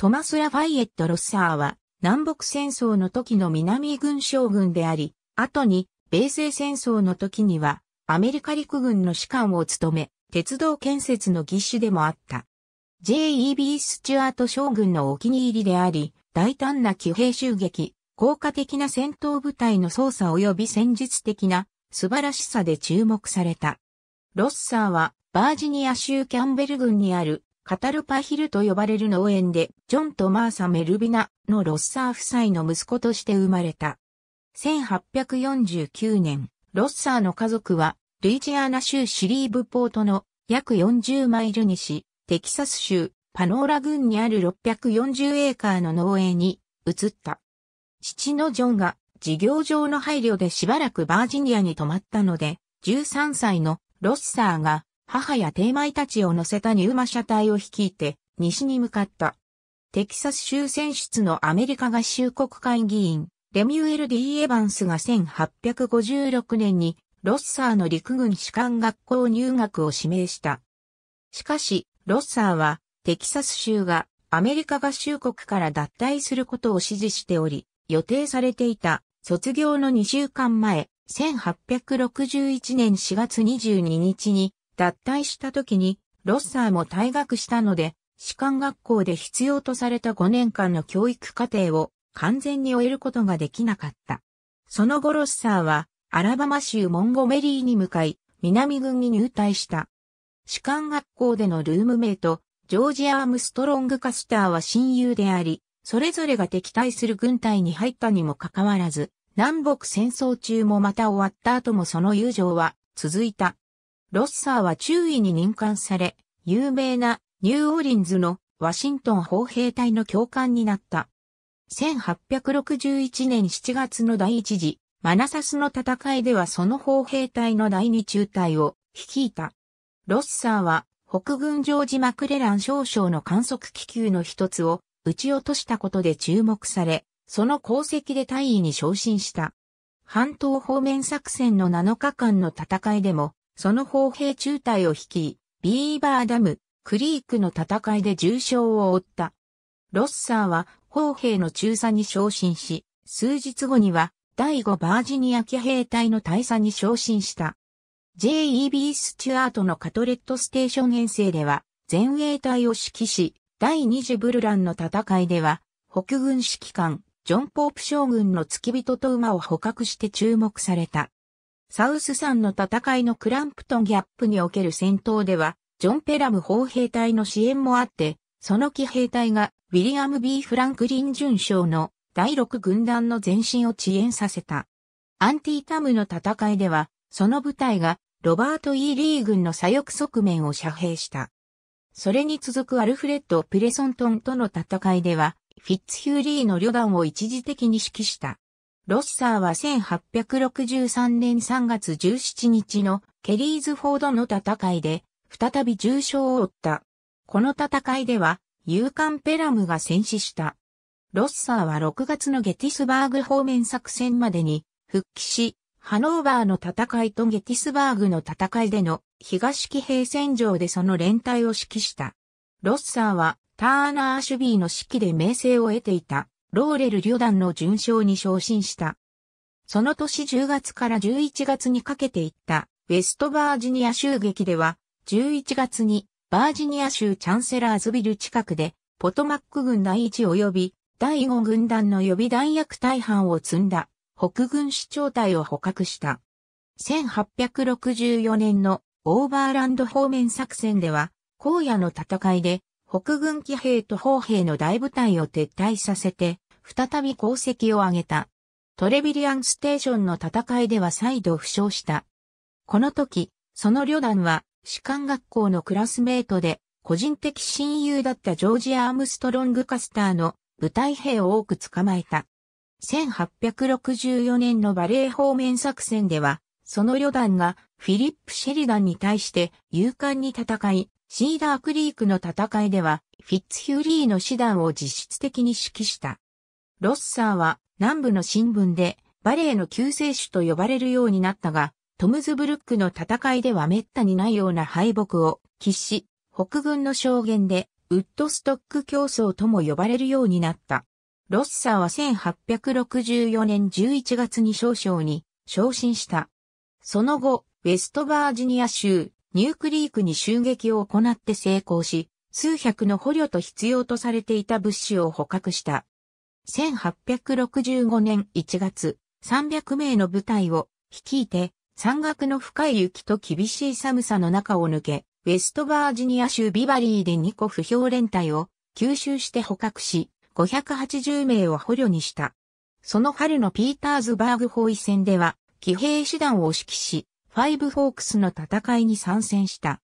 トマス・ラ・ファイエット・ロッサーは、南北戦争の時の南軍将軍であり、後に、米西戦争の時には、アメリカ陸軍の士官を務め、鉄道建設の義手でもあった。J.E.B. スチュアート将軍のお気に入りであり、大胆な騎兵襲撃、効果的な戦闘部隊の操作及び戦術的な素晴らしさで注目された。ロッサーはバージニア州キャンベル郡にあるカタルパヒルと呼ばれる農園で、ジョンとマーサ・メルビナのロッサー夫妻の息子として生まれた。1849年、ロッサーの家族は、ルイジアナ州シリーブポートの約40マイル西、テキサス州パノーラ郡にある640エーカーの農園に移った。父のジョンが事業上の配慮でしばらくバージニアに泊まったので、13歳のロッサーが母やテーマイたちを乗せたニューマ車隊を率いて、西に向かった。テキサス州選出のアメリカ合衆国会議員、レミュエル・ D・ エヴァンスが1856年に、ロッサーの陸軍士官学校入学を指名した。しかし、ロッサーは、テキサス州がアメリカ合衆国から脱退することを指示しており、予定されていた卒業の2週間前、1861年4月22日に脱退した時に、ロッサーも退学したので、士官学校で必要とされた5年間の教育課程を完全に終えることができなかった。その後ロッサーは、アラバマ州モンゴメリーに向かい、南軍に入隊した。士官学校でのルームメイト、ジョージ・アームストロング・カスターは親友であり、それぞれが敵対する軍隊に入ったにもかかわらず、南北戦争中もまた終わった後もその友情は続いた。ロッサーは注意に任官され、有名なニューオーリンズのワシントン砲兵隊の教官になった。1861年7月の第一次、マナサスの戦いではその砲兵隊の第二中隊を率いた。ロッサーは北軍ジョージ・マクレラン少将の観測気球の一つを撃ち落としたことで注目され、その功績で大尉に昇進した。半島方面作戦の7日間の戦いでもその砲兵中隊を率い、ビーバーダム、クリークの戦いで重傷を負った。ロッサーは砲兵の中佐に昇進し、数日後には第5バージニア騎兵隊の大佐に昇進した。J.E.B. スチュアートのカトレットステーション遠征では、前衛隊を指揮し、第2次ブルランの戦いでは、北軍指揮官、ジョン・ポープ将軍の付き人と馬を捕獲して注目された。サウス山の戦いのクランプトンギャップにおける戦闘では、ジョン・ペラム砲兵隊の支援もあって、その騎兵隊がウィリアム・ B・ フランクリン准将の第6軍団の前進を遅延させた。アンティータムの戦いでは、その部隊がロバート・ E・ リー軍の左翼側面を遮蔽した。それに続くアルフレッド・プレソントンとの戦いでは、フィッツヒューリーの旅団を一時的に指揮した。ロッサーは1863年3月17日のケリーズフォードの戦いで再び重傷を負った。この戦いでは勇敢ペラムが戦死した。ロッサーは6月のゲティスバーグ方面作戦までに復帰し、ハノーバーの戦いとゲティスバーグの戦いでの東騎兵戦場でその連帯を指揮した。ロッサーはターナー・シュビーの指揮で名声を得ていた。ローレル旅団の巡将に昇進した。その年10月から11月にかけていったウェストバージニア州劇では、11月にバージニア州チャンセラーズビル近くで、ポトマック軍第一及び第五軍団の予備弾薬大半を積んだ北軍市長隊を捕獲した。1864年のオーバーランド方面作戦では、荒野の戦いで北軍騎兵と砲兵の大部隊を撤退させて、再び功績を挙げた。トレビリアンステーションの戦いでは再度負傷した。この時、その旅団は、士官学校のクラスメートで、個人的親友だったジョージ・アームストロング・カスターの部隊兵を多く捕まえた。1864年のバレー方面作戦では、その旅団がフィリップ・シェリダンに対して勇敢に戦い、シーダークリークの戦いでは、フィッツヒューリーの師団を実質的に指揮した。ロッサーは南部の新聞でバレエの救世主と呼ばれるようになったが、トムズブルックの戦いでは滅多にないような敗北を喫し、北軍の証言でウッドストック競争とも呼ばれるようになった。ロッサーは1864年11月に少将に昇進した。その後、ウェストバージニア州、ニュークリークに襲撃を行って成功し、数百の捕虜と必要とされていた物資を捕獲した。1865年1月、300名の部隊を率いて、山岳の深い雪と厳しい寒さの中を抜け、ウェストバージニア州ビバリーで2個不評連隊を吸収して捕獲し、580名を捕虜にした。その春のピーターズバーグ包囲戦では、騎兵手段を指揮し、ファイブフォークスの戦いに参戦した。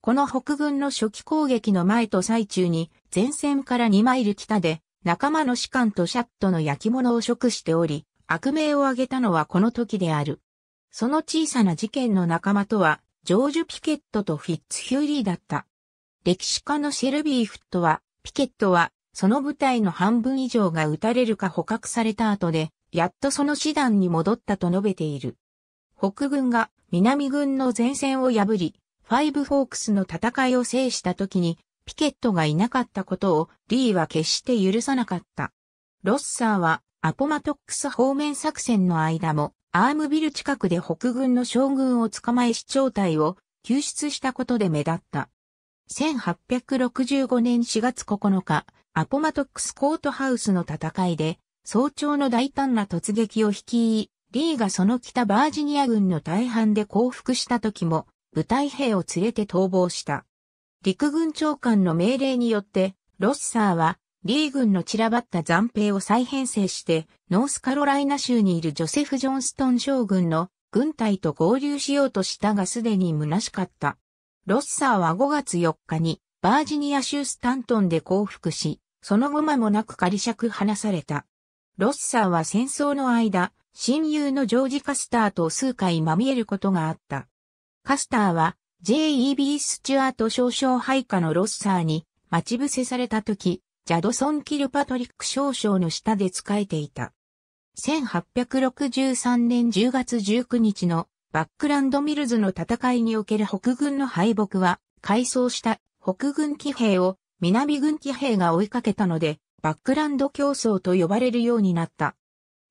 この北軍の初期攻撃の前と最中に、前線から2マイル北で、仲間の士官とシャットの焼き物を食しており、悪名を挙げたのはこの時である。その小さな事件の仲間とは、ジョージ・ピケットとフィッツ・ヒューリーだった。歴史家のシェルビー・フットは、ピケットは、その部隊の半分以上が撃たれるか捕獲された後で、やっとその手段に戻ったと述べている。北軍が南軍の前線を破り、ファイブフォークスの戦いを制した時に、ピケットがいなかったことをリーは決して許さなかった。ロッサーはアポマトックス方面作戦の間もアームビル近くで北軍の将軍を捕まえ市長隊を救出したことで目立った。1865年4月9日、アポマトックスコートハウスの戦いで、早朝の大胆な突撃を率い、リーがその北バージニア軍の大半で降伏した時も、部隊兵を連れて逃亡した。陸軍長官の命令によって、ロッサーは、リー軍の散らばった残兵を再編成して、ノースカロライナ州にいるジョセフ・ジョンストン将軍の軍隊と合流しようとしたがすでに虚しかった。ロッサーは5月4日にバージニア州スタントンで降伏し、その後間もなく仮釈放された。ロッサーは戦争の間、親友のジョージ・カスターと数回まみえることがあった。カスターは J.E.B. スチュアート少将配下のロッサーに待ち伏せされた時、ジャドソン・キルパトリック少将の下で仕えていた。1863年10月19日のバックランドミルズの戦いにおける北軍の敗北は、改装した北軍騎兵を南軍騎兵が追いかけたので、バックランド競争と呼ばれるようになった。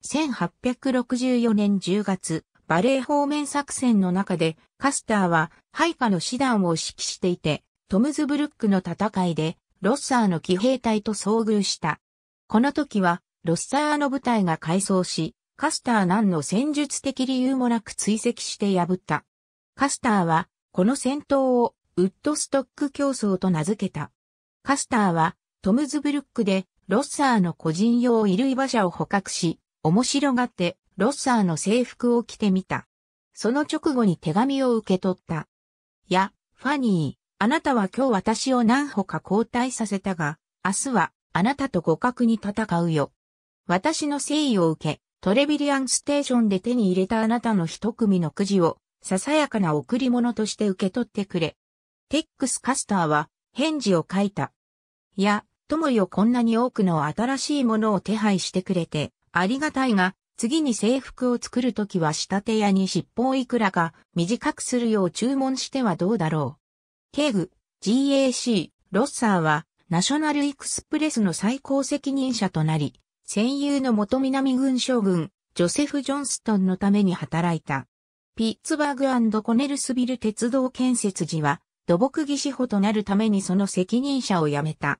1864年10月、バレー方面作戦の中で、カスターは配下の師団を指揮していて、トムズブルックの戦いで、ロッサーの騎兵隊と遭遇した。この時は、ロッサーの部隊が改装し、カスター何の戦術的理由もなく追跡して破った。カスターは、この戦闘を、ウッドストック競争と名付けた。カスターは、トムズブルックで、ロッサーの個人用衣類馬車を捕獲し、面白がって、ロッサーの制服を着てみた。その直後に手紙を受け取った。や、ファニー、あなたは今日私を何歩か交代させたが、明日はあなたと互角に戦うよ。私の誠意を受け、トレビリアンステーションで手に入れたあなたの一組のくじを、ささやかな贈り物として受け取ってくれ。テックス・カスターは返事を書いた。いや、友よこんなに多くの新しいものを手配してくれて、ありがたいが、次に制服を作るときは仕立て屋に尻尾をいくらか短くするよう注文してはどうだろう。ケグ、GAC、ロッサーは、ナショナルエクスプレスの最高責任者となり、戦友の元南軍将軍、ジョセフ・ジョンストンのために働いた。ピッツバーグコネルスビル鉄道建設時は、土木技師補となるためにその責任者を辞めた。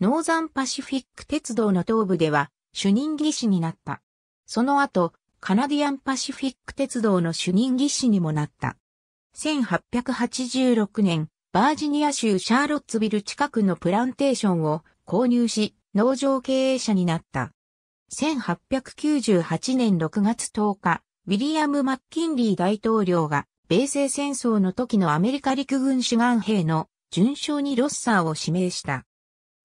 ノーザンパシフィック鉄道の東部では、主任技師になった。その後、カナディアンパシフィック鉄道の主任技師にもなった。1886年、バージニア州シャーロッツビル近くのプランテーションを購入し、農場経営者になった。1898年6月10日、ウィリアム・マッキンリー大統領が、米西戦争の時のアメリカ陸軍志願兵の順将にロッサーを指名した。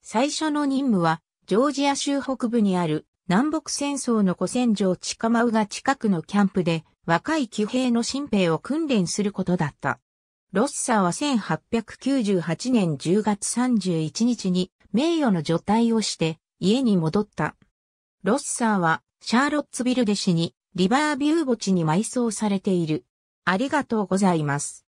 最初の任務は、ジョージア州北部にある南北戦争の古戦場チカマウが近くのキャンプで若い騎兵の新兵を訓練することだった。ロッサーは1898年10月31日に名誉の除隊をして家に戻った。ロッサーはシャーロッツビルデ氏にリバービュー墓地に埋葬されている。ありがとうございます。